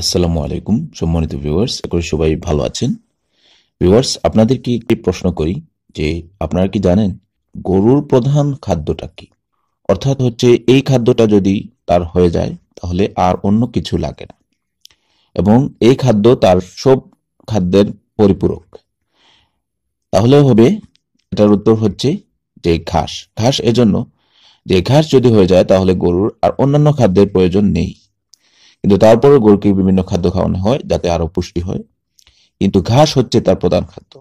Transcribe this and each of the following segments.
আসসালামু আলাইকুম সম্মানিত ভিউয়ার্স করে সবাই ভালো আছেন ভিউয়ার্স আপনাদেরকে একটি প্রশ্ন করি যে আপনারা কি জানেন গরুর প্রধান খাদ্যটা কি অর্থাৎ হচ্ছে এই খাদ্যটা যদি তার হয়ে যায় তাহলে আর অন্য কিছু লাগে না এবং এই খাদ্য তার সব খাদ্যের পরিপূরক তাহলে হবে এটার উত্তর হচ্ছে যে ঘাস ঘাস এজন্য যে ঘাস যদি হয়ে যায় তাহলে গরুর আর অন্যান্য খাদ্যের প্রয়োজন নেই কিন্তু তারপরে গরুকে বিভিন্ন খাদ্য খাওয়ানো হয় যাতে আরো পুষ্টি হয় কিন্তু ঘাস হচ্ছে তার প্রধান খাদ্য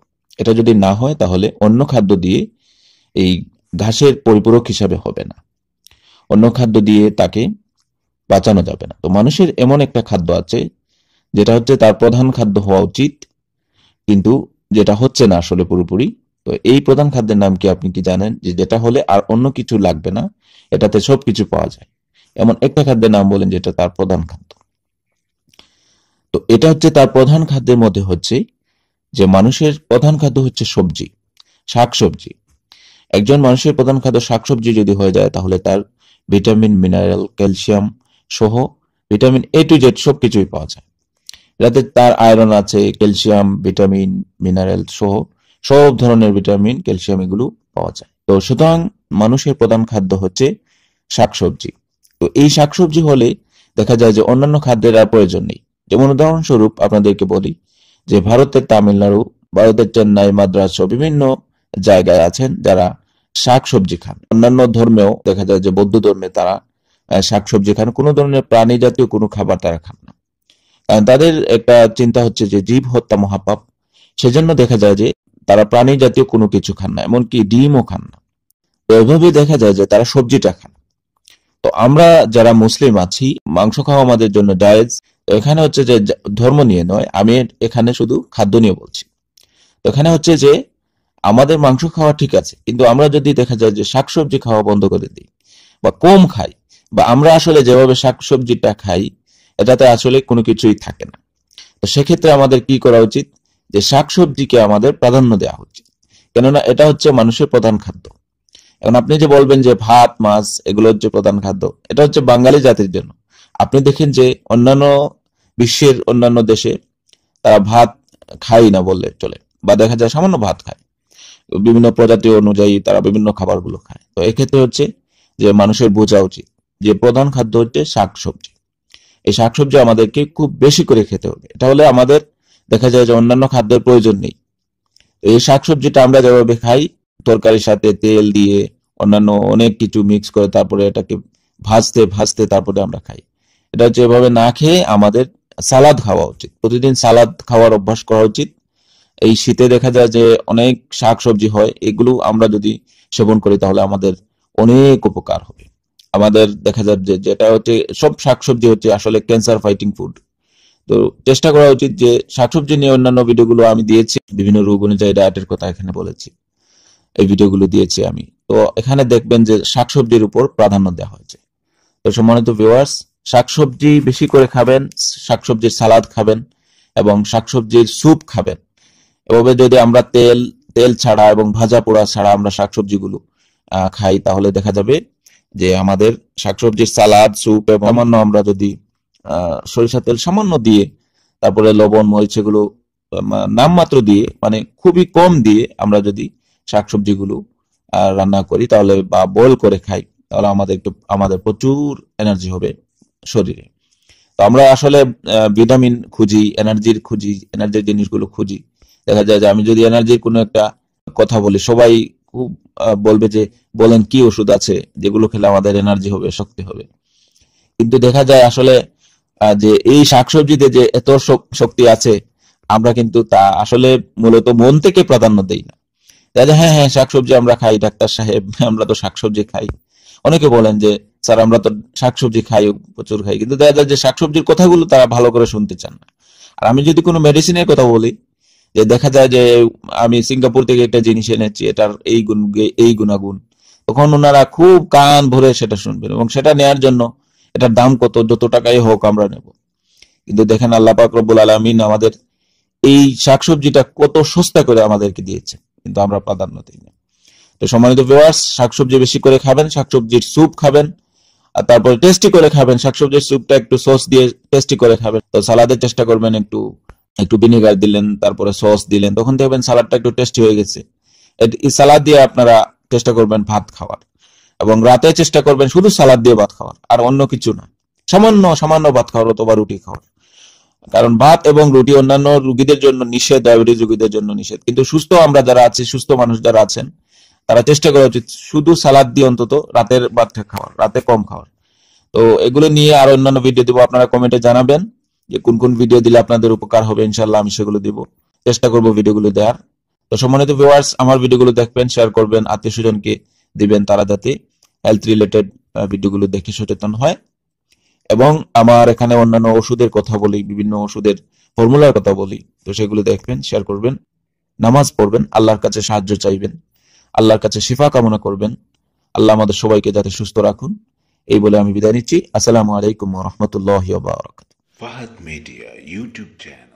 এটা যদি না হয় তাহলে অন্য খাদ্য দিয়ে এই ঘাসের পরিপূরক হিসাবে হবে না অন্য খাদ্য দিয়ে তাকে বাঁচানো যাবে না তো মানুষের এমন একটা খাদ্য আছে যেটা হচ্ছে তার প্রধান খাদ্য হওয়া উচিত কিন্তু যেটা হচ্ছে না আসলে পুরোপুরি তো এই প্রধান খাদ্যের নাম কি আপনি কি জানেন যে যেটা হলে আর অন্য কিছু লাগবে না এটাতে সবকিছু পাওয়া যায় এমন একটা খাদ্যের নাম বলেন যেটা তার প্রধান খাদ্য তো এটা হচ্ছে তার প্রধান খাদ্যের মধ্যে হচ্ছে যে মানুষের প্রধান খাদ্য হচ্ছে সবজি শাকসবজি একজন মানুষের প্রধান খাদ্য শাকসবজি যদি হয়ে যায় তাহলে তার ভিটামিন মিনারেল ক্যালসিয়াম সহ ভিটামিন এ টু জেড সব কিছুই পাওয়া যায় এটাতে তার আয়রন আছে ক্যালসিয়াম ভিটামিন মিনারেল সহ সব ধরনের ভিটামিন ক্যালসিয়াম এগুলো পাওয়া যায় তো সুতরাং মানুষের প্রধান খাদ্য হচ্ছে শাকসবজি তো এই শাকসবজি হলে দেখা যায় যে অন্যান্য খাদ্যের আর প্রয়োজন নেই যেমন উদাহরণস্বরূপ আপনাদেরকে বলি যে ভারতের তামিলনাড়ু ভারতের চেন্নাই মাদ্রাস বিভিন্ন জায়গায় আছেন যারা শাকসবজি খান অন্যান্য ধর্মেও দেখা যায় যে বৌদ্ধ ধর্মে তারা শাকসবজি খান কোনো ধরনের প্রাণী জাতীয় কোনো খাবার তারা খান না কারণ তাদের একটা চিন্তা হচ্ছে যে জীব হত্যা মহাপাপ সেজন্য দেখা যায় যে তারা প্রাণী জাতীয় কোনো কিছু খান না এমনকি ডিমও খান না এভাবে দেখা যায় যে তারা সবজিটা খান তো আমরা যারা মুসলিম আছি মাংস খাওয়া আমাদের জন্য জায়েজ তো এখানে হচ্ছে যে ধর্ম নিয়ে নয় আমি এখানে শুধু খাদ্য নিয়ে বলছি তো এখানে হচ্ছে যে আমাদের মাংস খাওয়া ঠিক আছে কিন্তু আমরা যদি দেখা যায় যে শাকসবজি খাওয়া বন্ধ করে দিই বা কম খাই বা আমরা আসলে যেভাবে শাকসবজিটা খাই এটাতে আসলে কোনো কিছুই থাকে না তো সেক্ষেত্রে আমাদের কি করা উচিত যে শাকসবজিকে আমাদের প্রাধান্য দেওয়া উচিত কেননা এটা হচ্ছে মানুষের প্রধান খাদ্য এখন আপনি যে বলবেন যে ভাত মাছ এগুলো হচ্ছে প্রধান খাদ্য এটা হচ্ছে বাঙালি জাতির জন্য আপনি দেখেন যে অন্যান্য বিশ্বের অন্যান্য দেশে তারা ভাত খাই না বললে চলে বা দেখা যায় সামান্য ভাত খায় বিভিন্ন প্রজাতি অনুযায়ী তারা বিভিন্ন খাবারগুলো খায় তো এক্ষেত্রে হচ্ছে যে মানুষের বোঝা উচিত যে প্রধান খাদ্য হচ্ছে শাক সবজি এই শাক সবজি আমাদেরকে খুব বেশি করে খেতে হবে এটা হলে আমাদের দেখা যায় যে অন্যান্য খাদ্যের প্রয়োজন নেই এই শাক সবজিটা আমরা যেভাবে খাই তরকারির সাথে তেল দিয়ে অন্যান্য অনেক কিছু মিক্স করে তারপরে এটাকে ভাজতে ভাজতে তারপরে আমরা খাই এটা হচ্ছে এভাবে না খেয়ে আমাদের সালাদ খাওয়া উচিত প্রতিদিন সালাদ খাওয়ার অভ্যাস করা উচিত এই শীতে দেখা যায় যে অনেক শাকসবজি হয় এগুলো আমরা যদি সেবন করি তাহলে আমাদের অনেক উপকার হবে আমাদের দেখা যায় যে যেটা হচ্ছে সব শাকসবজি হচ্ছে আসলে ক্যান্সার ফাইটিং ফুড তো চেষ্টা করা উচিত যে শাকসবজি নিয়ে অন্যান্য ভিডিওগুলো আমি দিয়েছি বিভিন্ন রোগ অনুযায়ী ডায়েটের কথা এখানে বলেছি এই ভিডিওগুলো দিয়েছি আমি তো এখানে দেখবেন যে শাকসবজির উপর প্রাধান্য দেওয়া হয়েছে তো সম্মানিত ভিউয়ার্স শাকসবজি বেশি করে খাবেন শাকসবজির সালাদ খাবেন এবং শাকসবজির স্যুপ খাবেন এভাবে যদি আমরা তেল তেল ছাড়া এবং ভাজা পোড়া ছাড়া আমরা শাকসবজিগুলো খাই তাহলে দেখা যাবে যে আমাদের শাকসবজির সালাদ স্যুপ এবং সামান্য আমরা যদি সরিষা তেল সামান্য দিয়ে তারপরে লবণ মরিচ এগুলো নামমাত্র দিয়ে মানে খুবই কম দিয়ে আমরা যদি শাকসবজিগুলো রান্না করি তাহলে বা বয়েল করে খাই তাহলে আমাদের একটু আমাদের প্রচুর এনার্জি হবে শরীরে তো আমরা আসলে ভিটামিন খুঁজি এনার্জির খুঁজি এনার্জির জিনিসগুলো খুঁজি দেখা যায় যে আমি যদি এনার্জির কোনো একটা কথা বলি সবাই খুব বলবে যে বলেন কি ওষুধ আছে যেগুলো খেলে আমাদের এনার্জি হবে শক্তি হবে কিন্তু দেখা যায় আসলে যে এই শাকসবজিতে যে এত শক্তি আছে আমরা কিন্তু তা আসলে মূলত মন থেকে প্রাধান্য দেই না তাহলে হ্যাঁ হ্যাঁ শাকসবজি আমরা খাই ডাক্তার সাহেব আমরা তো শাকসবজি খাই অনেকে বলেন যে স্যার আমরা তো শাকসবজি খাই প্রচুর খাই কিন্তু দেখা যায় যে শাকসবজির কথাগুলো তারা ভালো করে শুনতে চান না আর আমি যদি কোনো মেডিসিনের কথা বলি যে দেখা যায় যে আমি সিঙ্গাপুর থেকে একটা জিনিস এনেছি এটার এই গুণ এই গুণাগুণ তখন ওনারা খুব কান ভরে সেটা শুনবেন এবং সেটা নেয়ার জন্য এটার দাম কত যত টাকাই হোক আমরা নেব কিন্তু দেখেন আল্লাহ পাক আলমিন আমাদের এই শাকসবজিটা কত সস্তা করে আমাদেরকে দিয়েছে কিন্তু আমরা প্রাধান্য দিই না তো সম্মানিত ভিউয়ার্স শাকসবজি বেশি করে খাবেন শাকসবজির স্যুপ খাবেন আর তারপর টেস্টি করে খাবেন শাকসবজির স্যুপটা একটু সস দিয়ে টেস্টি করে খাবেন তো সালাদের চেষ্টা করবেন একটু একটু ভিনেগার দিলেন তারপরে সস দিলেন তখন দেখবেন সালাডটা একটু টেস্টি হয়ে গেছে এই সালাদ দিয়ে আপনারা চেষ্টা করবেন ভাত খাওয়ার এবং রাতে চেষ্টা করবেন শুধু সালাদ দিয়ে ভাত খাওয়ার আর অন্য কিছু না সামান্য সামান্য ভাত খাওয়ার অথবা রুটি খাওয়ার কারণ ভাত এবং রুটি অন্যান্য রুগীদের জন্য নিষেধ ডায়াবেটিস রুগীদের জন্য নিষেধ কিন্তু সুস্থ আমরা যারা আছি সুস্থ মানুষ যারা আছেন তারা চেষ্টা করা উচিত শুধু সালাদ দিয়ে অন্তত রাতের ভাতটা খাওয়ার রাতে কম খাওয়ার তো এগুলো নিয়ে আর অন্যান্য ভিডিও দিব আপনারা কমেন্টে জানাবেন যে কোন কোন ভিডিও দিলে আপনাদের উপকার হবে ইনশাল্লাহ আমি সেগুলো দিব চেষ্টা করব ভিডিওগুলো দেওয়ার তো সম্মানিত ভিউয়ার্স আমার ভিডিওগুলো দেখবেন শেয়ার করবেন আত্মীয় স্বজনকে দিবেন তারা যাতে হেলথ রিলেটেড ভিডিওগুলো দেখে সচেতন হয় এবং আমার এখানে অন্যান্য ওষুধের কথা বলি বিভিন্ন ওষুধের ফর্মুলার কথা বলি তো সেগুলো দেখবেন শেয়ার করবেন নামাজ পড়বেন আল্লাহর কাছে সাহায্য চাইবেন আল্লাহর কাছে শিফা কামনা করবেন আল্লাহ আমাদের সবাইকে যাতে সুস্থ রাখুন এই বলে আমি বিদায় নিচ্ছি আসসালামু আলাইকুম Rahmatullah Fahad media YouTube channel